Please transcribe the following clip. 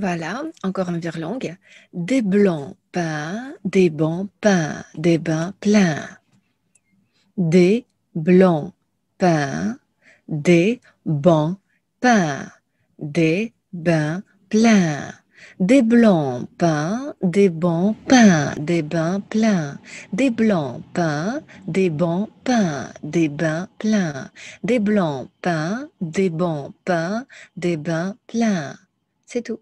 Voilà, encore un virlangue. Des blancs pains, des bons pains, des bains pleins. Des blancs pains, des bons pains, des bains pleins. Des blancs pains, des bons pains, des bains pleins. Des blancs pains, des bons pains, des bains pleins. Des blancs peints, des bons pains, des bains pleins. C'est tout.